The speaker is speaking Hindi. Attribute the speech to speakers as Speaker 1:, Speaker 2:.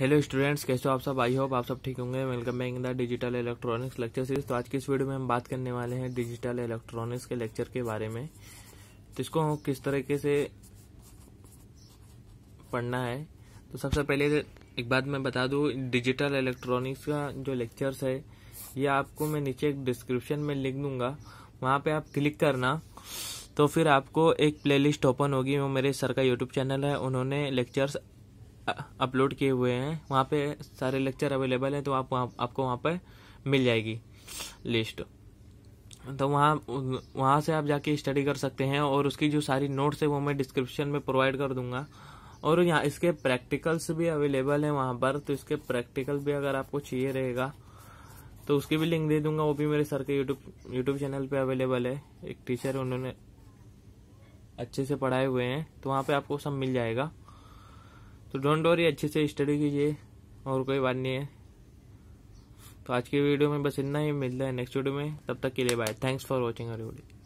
Speaker 1: हेलो स्टूडेंट्स कैसे हो आप सब आई होप आप सब ठीक होंगे welcome back in the digital electronics lecture series तो आज की इस वीडियो में हम बात करने वाले हैं डिजिटल इलेक्ट्रॉनिक्स के लेक्चर के बारे में तो इसको हम किस तरीके से पढ़ना है तो सबसे पहले एक बात मैं बता दूँ डिजिटल इलेक्ट्रॉनिक्स का जो लेक्चर्स है ये आपको मैं नीचे एक डिस्क्रिप्शन में लिख दूंगा वहाँ पर आप क्लिक करना तो फिर आपको एक प्लेलिस्ट ओपन होगी वो मेरे सर का यूट्यूब चैनल है उन्होंने लेक्चर्स अपलोड किए हुए हैं वहाँ पे सारे लेक्चर अवेलेबल हैं तो आप वहाँ आपको वहाँ पर मिल जाएगी लिस्ट तो वहाँ वहाँ से आप जाके स्टडी कर सकते हैं और उसकी जो सारी नोट्स है वो मैं डिस्क्रिप्शन में प्रोवाइड कर दूंगा और यहाँ इसके प्रैक्टिकल्स भी अवेलेबल हैं वहाँ पर तो इसके प्रैक्टिकल भी अगर आपको चाहिए रहेगा तो उसकी भी लिंक दे दूंगा वो भी मेरे सर के यूट्यूब यूट्यूब चैनल पे अवेलेबल है एक टीचर उन्होंने अच्छे से पढ़ाए हुए हैं तो वहाँ पे आपको सब मिल जाएगा तो डोंट वरी अच्छे से स्टडी कीजिए और कोई बात नहीं है तो आज के वीडियो में बस इतना ही मिलता है नेक्स्ट वीडियो में तब तक के लिए bye thanks for watching our video